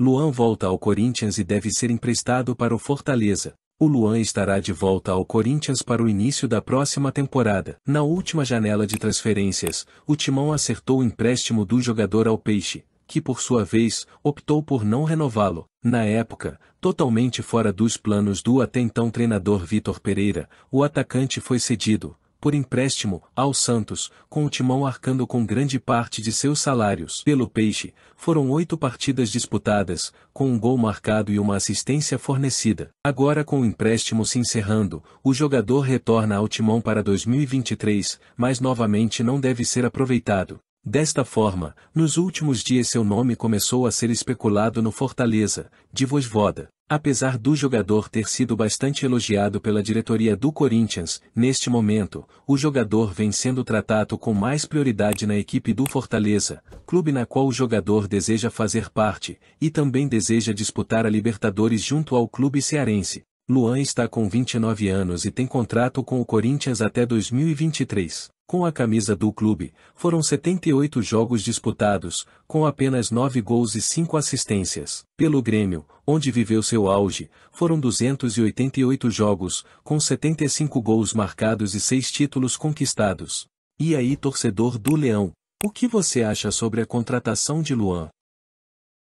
Luan volta ao Corinthians e deve ser emprestado para o Fortaleza. O Luan estará de volta ao Corinthians para o início da próxima temporada. Na última janela de transferências, o Timão acertou o empréstimo do jogador ao Peixe, que por sua vez, optou por não renová-lo. Na época, totalmente fora dos planos do até então treinador Vitor Pereira, o atacante foi cedido, por empréstimo, ao Santos, com o timão arcando com grande parte de seus salários. Pelo Peixe, foram oito partidas disputadas, com um gol marcado e uma assistência fornecida. Agora com o empréstimo se encerrando, o jogador retorna ao timão para 2023, mas novamente não deve ser aproveitado. Desta forma, nos últimos dias seu nome começou a ser especulado no Fortaleza, de Vosvoda. Apesar do jogador ter sido bastante elogiado pela diretoria do Corinthians, neste momento, o jogador vem sendo tratado com mais prioridade na equipe do Fortaleza, clube na qual o jogador deseja fazer parte, e também deseja disputar a Libertadores junto ao clube cearense. Luan está com 29 anos e tem contrato com o Corinthians até 2023. Com a camisa do clube, foram 78 jogos disputados, com apenas 9 gols e 5 assistências. Pelo Grêmio, onde viveu seu auge, foram 288 jogos, com 75 gols marcados e 6 títulos conquistados. E aí, torcedor do Leão, o que você acha sobre a contratação de Luan?